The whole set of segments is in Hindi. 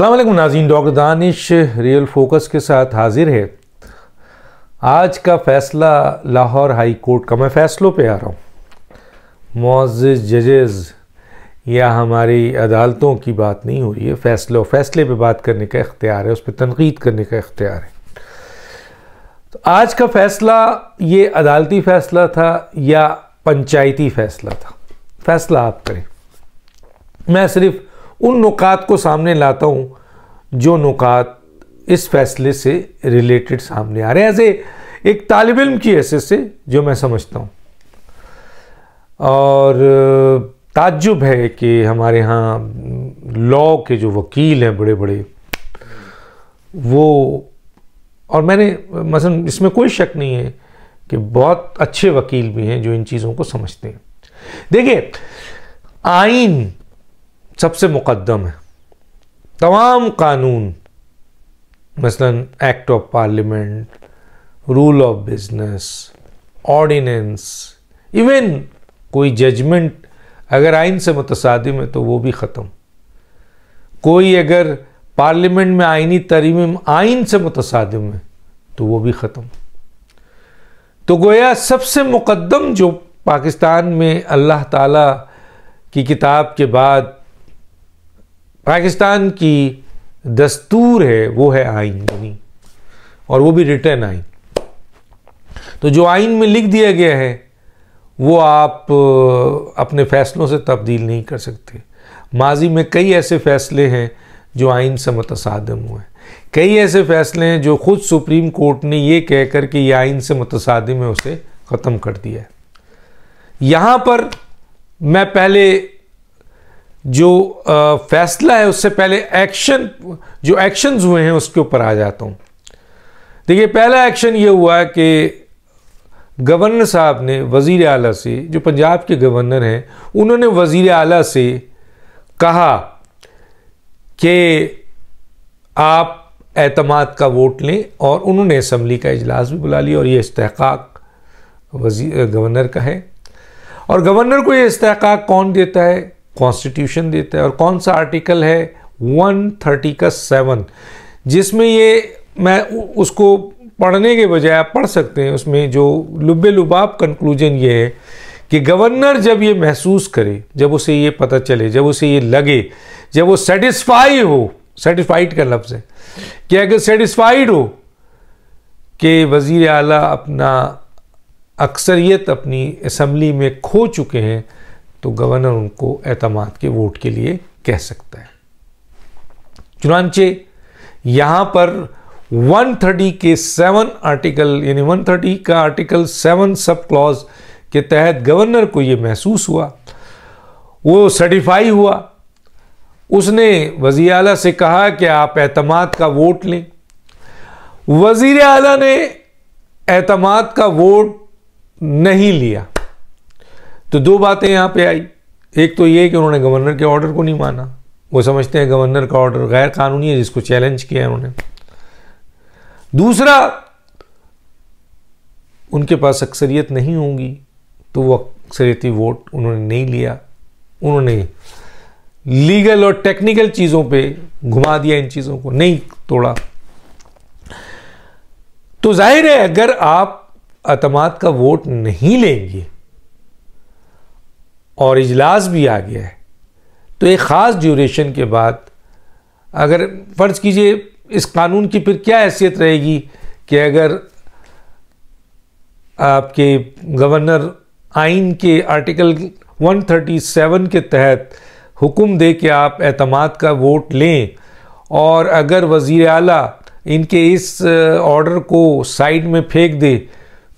अल्लाम नाजीन डॉक्टर दानिश रियल फोकस के साथ हाजिर है आज का फ़ैसला लाहौर हाई कोर्ट का मैं फ़ैसलों पे आ रहा हूँ मोज़ जजेज़ या हमारी अदालतों की बात नहीं हो रही है फ़ैसलों फ़ैसले पे बात करने का इख्तियार है उस पर तनकीद करने का इख्तियार है तो आज का फ़ैसला ये अदालती फ़ैसला था या पंचायती फ़ैसला था फ़ैसला आप करें मैं सिर्फ़ उन नुकात को सामने लाता हूँ जो नुकात इस फैसले से रिलेटेड सामने आ रहे हैं एज एक तालब इम की ऐसे से जो मैं समझता हूँ और ताज्जुब है कि हमारे यहाँ लॉ के जो वकील हैं बड़े बड़े वो और मैंने मसलन इसमें कोई शक नहीं है कि बहुत अच्छे वकील भी हैं जो इन चीज़ों को समझते हैं देखिए आइन सबसे मुकदम है तमाम कानून मसलन act of parliament rule of business ordinance even कोई जजमेंट अगर आइन से मुतसादिम है तो वो भी ख़त्म कोई अगर पार्लियामेंट में आइनी तरीम आइन से मुतसादिम है तो वो भी ख़त्म तो गोया सबसे मुकदम जो पाकिस्तान में अल्लाह ताला की किताब के बाद पाकिस्तान की दस्तूर है वो है आइन बनी और वो भी रिटर्न आइन तो जो आइन में लिख दिया गया है वो आप अपने फैसलों से तब्दील नहीं कर सकते माजी में कई ऐसे फ़ैसले हैं जो आइन से मतसादम हुए हैं कई ऐसे फ़ैसले हैं जो ख़ुद सुप्रीम कोर्ट ने ये कह कर कि यह आइन से मतसादम है उसे ख़त्म कर दिया है यहाँ पर मैं पहले जो फैसला है उससे पहले एक्शन जो एक्शंस हुए हैं उसके ऊपर आ जाता हूँ देखिए पहला एक्शन ये हुआ कि गवर्नर साहब ने वज़ी अला से जो पंजाब के गवर्नर हैं उन्होंने वज़ी अला से कहा कि आप एतमाद का वोट लें और उन्होंने असम्बली का इजलास भी बुला लिया और ये इस्तक वजी गवर्नर का है और गवर्नर को ये इस्तक कौन देता है कॉन्स्टिट्यूशन देता है और कौन सा आर्टिकल है 130 का सेवन जिसमें ये मैं उसको पढ़ने के बजाय आप पढ़ सकते हैं उसमें जो लुबे लुबाब कंक्लूजन ये है कि गवर्नर जब ये महसूस करे जब उसे ये पता चले जब उसे ये लगे जब वो सेटिस्फाई हो सेटिस्फाइड का लफ्ज़ है कि अगर सेटिस्फाइड हो कि वज़ी अला अपना अक्सरियत अपनी असम्बली में खो चुके हैं तो गवर्नर उनको एतमाद के वोट के लिए कह सकता है चुनाचे यहां पर 130 के सेवन आर्टिकल यानी 130 का आर्टिकल सेवन सब क्लॉज के तहत गवर्नर को यह महसूस हुआ वो सर्टिफाई हुआ उसने वज़ी अला से कहा कि आप एतमाद का वोट लें वजीर अला ने एतमाद का वोट नहीं लिया तो दो बातें यहाँ पे आई एक तो ये कि उन्होंने गवर्नर के ऑर्डर को नहीं माना वो समझते हैं गवर्नर का ऑर्डर गैर कानूनी है जिसको चैलेंज किया है उन्होंने दूसरा उनके पास अक्सरियत नहीं होगी तो वो अक्सरियती वोट उन्होंने नहीं लिया उन्होंने लीगल और टेक्निकल चीज़ों पे घुमा दिया इन चीज़ों को नहीं तोड़ा तो जाहिर है अगर आप अतमाद का वोट नहीं लेंगे और इजलास भी आ गया है तो एक ख़ास ड्यूरेशन के बाद अगर फ़र्ज़ कीजिए इस कानून की फिर क्या हैसियत रहेगी कि अगर आपके गवर्नर आइन के आर्टिकल 137 के तहत हुक्म दे के आप अहतमाद का वोट लें और अगर वज़ी अला इनके इस ऑर्डर को साइड में फेंक दे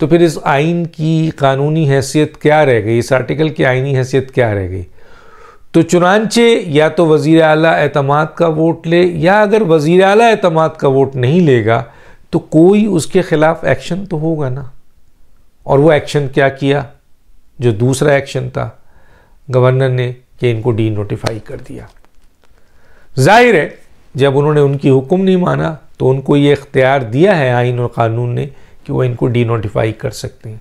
तो फिर इस आइन की कानूनी हैसियत क्या रह गई इस आर्टिकल की आइनी हैसियत क्या रह गई तो चुनानचे या तो वज़ी अली अतमाद का वोट ले या अगर वज़ी अली अतमाद का वोट नहीं लेगा तो कोई उसके ख़िलाफ़ एक्शन तो होगा ना और वो एक्शन क्या किया जो दूसरा एक्शन था गवर्नर ने कि इनको डी नोटिफाई कर दिया जाहिर है जब उन्होंने उनकी हुक्म नहीं माना तो उनको ये इख्तियार दिया है आइन और क़ानून ने कि वो इनको डीनोटिफाई कर सकते हैं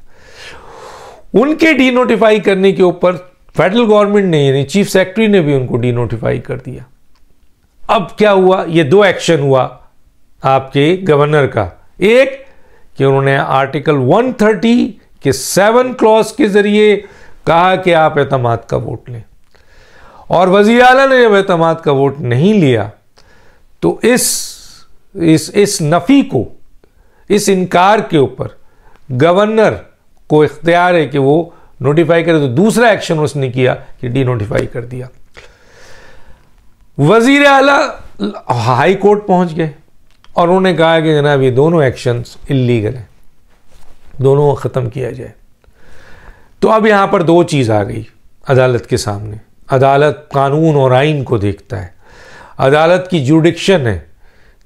उनके डीनोटिफाई करने के ऊपर फेडरल गवर्नमेंट ने यानी चीफ सेक्रेटरी ने भी उनको डीनोटिफाई कर दिया अब क्या हुआ ये दो एक्शन हुआ आपके गवर्नर का एक कि उन्होंने आर्टिकल 130 के सेवन क्लॉज के जरिए कहा कि आप एतमाद का वोट लें और वजी अला ने जब एतमाद का वोट नहीं लिया तो इस इस इस नफ़ी को इस इनकार के ऊपर गवर्नर को इख्तियार है कि वो नोटिफाई करे तो दूसरा एक्शन उसने किया कि डी नोटिफाई कर दिया वजीर अला हाई कोर्ट पहुंच गए और उन्होंने कहा कि जनाब ये दोनों एक्शंस इलीगल हैं दोनों को ख़त्म किया जाए तो अब यहाँ पर दो चीज़ आ गई अदालत के सामने अदालत कानून और आइन को देखता है अदालत की जुडिक्शन है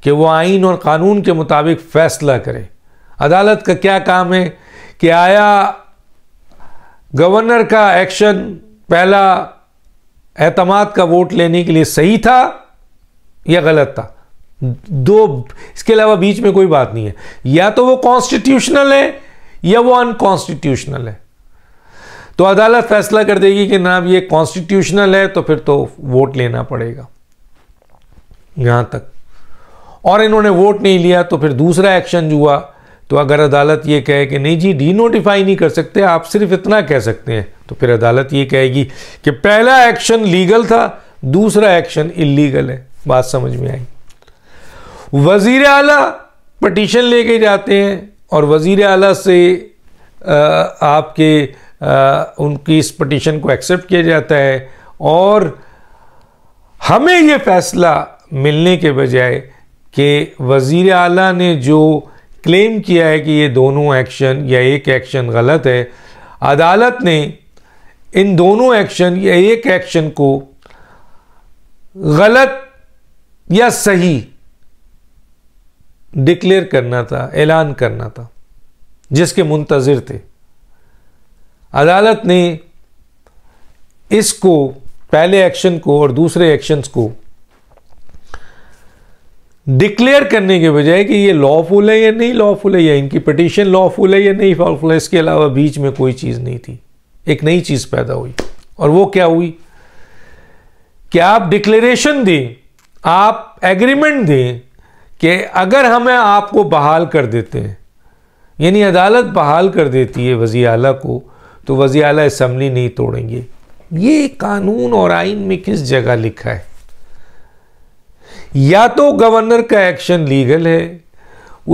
कि वो आइन और क़ानून के मुताबिक फ़ैसला करे अदालत का क्या काम है कि आया गवर्नर का एक्शन पहला एतमाद का वोट लेने के लिए सही था या गलत था दो इसके अलावा बीच में कोई बात नहीं है या तो वो कॉन्स्टिट्यूशनल है या वो अनकॉन्स्टिट्यूशनल है तो अदालत फैसला कर देगी कि अब ये कॉन्स्टिट्यूशनल है तो फिर तो वोट लेना पड़ेगा यहां तक और इन्होंने वोट नहीं लिया तो फिर दूसरा एक्शन हुआ तो अगर अदालत ये कहे कि नहीं जी डी नोटिफाई नहीं कर सकते आप सिर्फ इतना कह सकते हैं तो फिर अदालत ये कहेगी कि पहला एक्शन लीगल था दूसरा एक्शन इलीगल है बात समझ में आई वजीर आला पटिशन लेके जाते हैं और वजीर अला से आपके उनकी इस पटिशन को एक्सेप्ट किया जाता है और हमें ये फैसला मिलने के बजाय कि वज़ी अली ने जो क्लेम किया है कि ये दोनों एक्शन या एक एक्शन गलत है अदालत ने इन दोनों एक्शन या एक एक्शन को गलत या सही डिक्लेयर करना था ऐलान करना था जिसके मुंतज़र थे अदालत ने इसको पहले एक्शन को और दूसरे एक्शंस को डिक्लेयर करने के बजाय कि ये लॉफुल है या नहीं लॉफुल है या इनकी पटिशन लॉफुल है या नहीं लॉफुल है इसके अलावा बीच में कोई चीज़ नहीं थी एक नई चीज़ पैदा हुई और वो क्या हुई कि आप डिक्लेरेशन दें आप एग्रीमेंट दें कि अगर हमें आपको बहाल कर देते हैं यानी अदालत बहाल कर देती है वजी अला को तो वजी अला इसम्बली नहीं तोड़ेंगे ये कानून और आइन में किस जगह लिखा है या तो गवर्नर का एक्शन लीगल है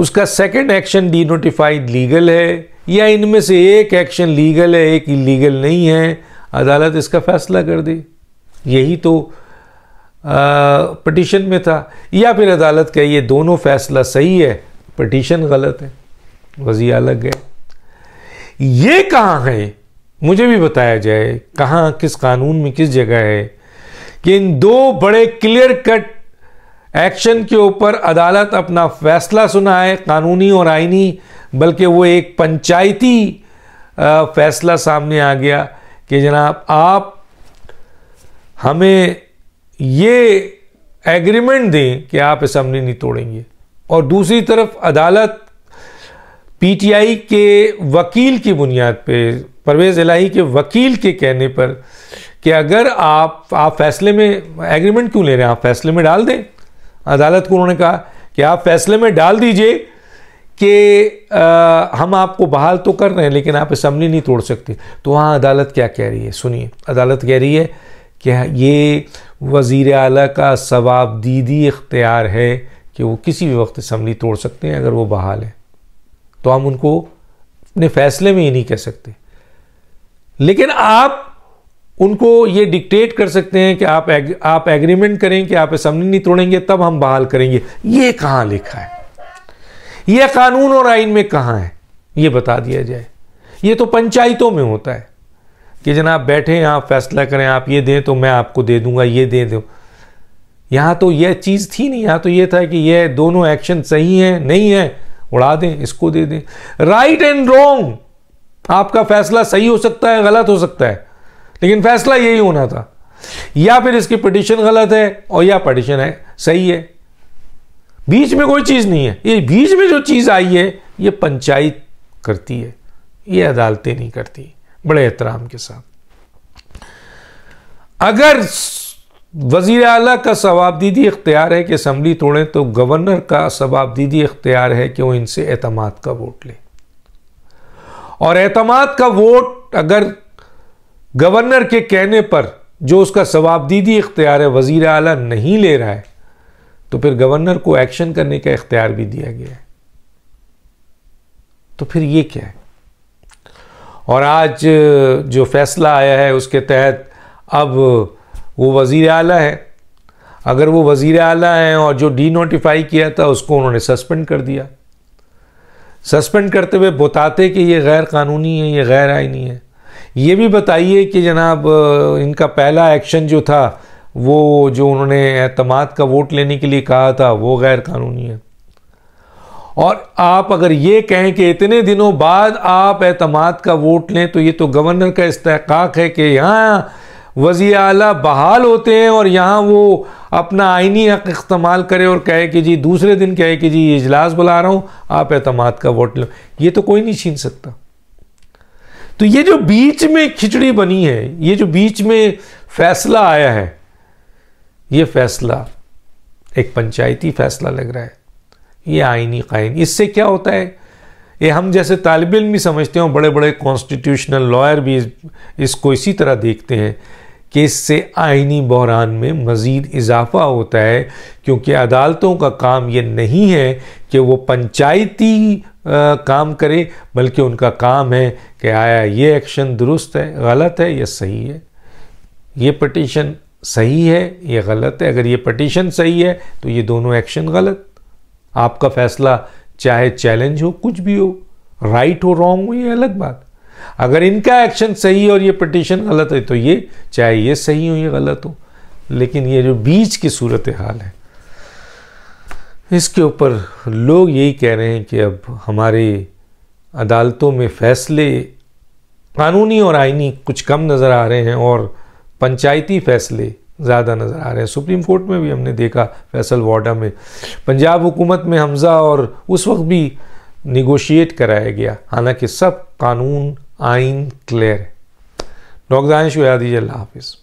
उसका second action denotified legal है या इनमें से एक एक्शन लीगल है एक इलीगल नहीं है अदालत इसका फैसला कर दे यही तो पटिशन में था या फिर अदालत का ये दोनों फैसला सही है पटिशन गलत है वजी अलग है ये कहाँ है मुझे भी बताया जाए कहाँ किस कानून में किस जगह है कि इन दो बड़े क्लियर कट एक्शन के ऊपर अदालत अपना फैसला सुनाए कानूनी और आइनी बल्कि वो एक पंचायती फैसला सामने आ गया कि जनाब आप हमें ये एग्रीमेंट दें कि आप असम्बली नहीं तोड़ेंगे और दूसरी तरफ अदालत पीटीआई के वकील की बुनियाद पे परवेज़ इलाही के वकील के कहने पर कि अगर आप आप फैसले में एग्रीमेंट क्यों ले रहे हैं आप फैसले में डाल दें अदालत को उन्होंने कहा कि आप फैसले में डाल दीजिए कि हम आपको बहाल तो कर रहे हैं लेकिन आप असम्बली नहीं तोड़ सकते तो वहाँ अदालत क्या कह रही है सुनिए अदालत कह रही है कि हाँ, ये वज़ीर अला का सवाबदीदी इख्तियार है कि वो किसी भी वक्त असम्बली तोड़ सकते हैं अगर वो बहाल है तो हम उनको अपने फैसले में ही नहीं कह सकते लेकिन आप उनको ये डिक्टेट कर सकते हैं कि आप एग, आप एग्रीमेंट करें कि आप असम्बली नहीं तोड़ेंगे तब हम बहाल करेंगे ये कहां लिखा है ये कानून और आइन में कहां है ये बता दिया जाए ये तो पंचायतों में होता है कि जनाब बैठे आप फैसला करें आप ये दें तो मैं आपको दे दूंगा ये दे दो यहां तो यह चीज़ थी नहीं यहां तो यह था कि यह दोनों एक्शन सही है नहीं है उड़ा दें इसको दे दें राइट एंड रोंग आपका फैसला सही हो सकता है गलत हो सकता है लेकिन फैसला यही होना था या फिर इसकी पटिशन गलत है और या पटिशन है सही है बीच में कोई चीज़ नहीं है ये बीच में जो चीज़ आई है ये पंचायत करती है ये अदालतें नहीं करती बड़े एहतराम के साथ अगर वजीर अला का सवाबदीदी इख्तियार है कि असम्बली तोड़े तो गवर्नर का सवाबदीदी इख्तियार है कि वो इनसे एतमाद का वोट ले और एतमाद का वोट अगर गवर्नर के कहने पर जो उसका सवाबदीदी इख्तियार है वजीर अला नहीं ले रहा है तो फिर गवर्नर को एक्शन करने का इख्तियार भी दिया गया है तो फिर ये क्या है और आज जो फैसला आया है उसके तहत अब वो वजीर अला है अगर वो वजीर अला हैं और जो डी नोटिफाई किया था उसको उन्होंने सस्पेंड कर दिया सस्पेंड करते हुए बताते कि ये गैर कानूनी है ये गैर आइनी है ये भी बताइए कि जनाब इनका पहला एक्शन जो था वो जो उन्होंने अहतमाद का वोट लेने के लिए कहा था वो गैर कानूनी है और आप अगर ये कहें कि इतने दिनों बाद आप अहतमाद का वोट लें तो ये तो गवर्नर का इस्तेकाक है कि यहाँ वजी अला बहाल होते हैं और यहाँ वो अपना आइनी हक इस्तेमाल करें और कहे कि जी दूसरे दिन कहे कि जी ये इजलास बुला रहा हूँ आप अहतमाद का वोट लो ये तो कोई नहीं छीन सकता तो ये जो बीच में खिचड़ी बनी है ये जो बीच में फैसला आया है ये फैसला एक पंचायती फैसला लग रहा है ये आइनी कायन इससे क्या होता है ये हम जैसे तालब इन भी समझते हैं बड़े बड़े कॉन्स्टिट्यूशनल लॉयर भी इस, इसको इसी तरह देखते हैं कि इससे आइनी बहरान में मज़ीद इजाफा होता है क्योंकि अदालतों का काम ये नहीं है कि वो पंचायती आ, काम करे बल्कि उनका काम है कि आया ये एक्शन दुरुस्त है गलत है या सही है ये पटिशन सही है या गलत है अगर ये पटिशन सही है तो ये दोनों एक्शन गलत आपका फैसला चाहे चैलेंज हो कुछ भी हो राइट हो रॉन्ग हो ये अलग बात अगर इनका एक्शन सही और ये पटिशन गलत है तो ये चाहे ये सही हो ये गलत हो लेकिन ये जो बीच की सूरत हाल है इसके ऊपर लोग यही कह रहे हैं कि अब हमारे अदालतों में फैसले कानूनी और आइनी कुछ कम नज़र आ रहे हैं और पंचायती फैसले ज़्यादा नज़र आ रहे हैं सुप्रीम कोर्ट में भी हमने देखा फैसल वाडा में पंजाब हुकूमत में हमजा और उस वक्त भी निगोशिएट कराया गया हालांकि सब कानून आइन क्लियर है डॉक्टर दानिश अल्लाह हाफिज़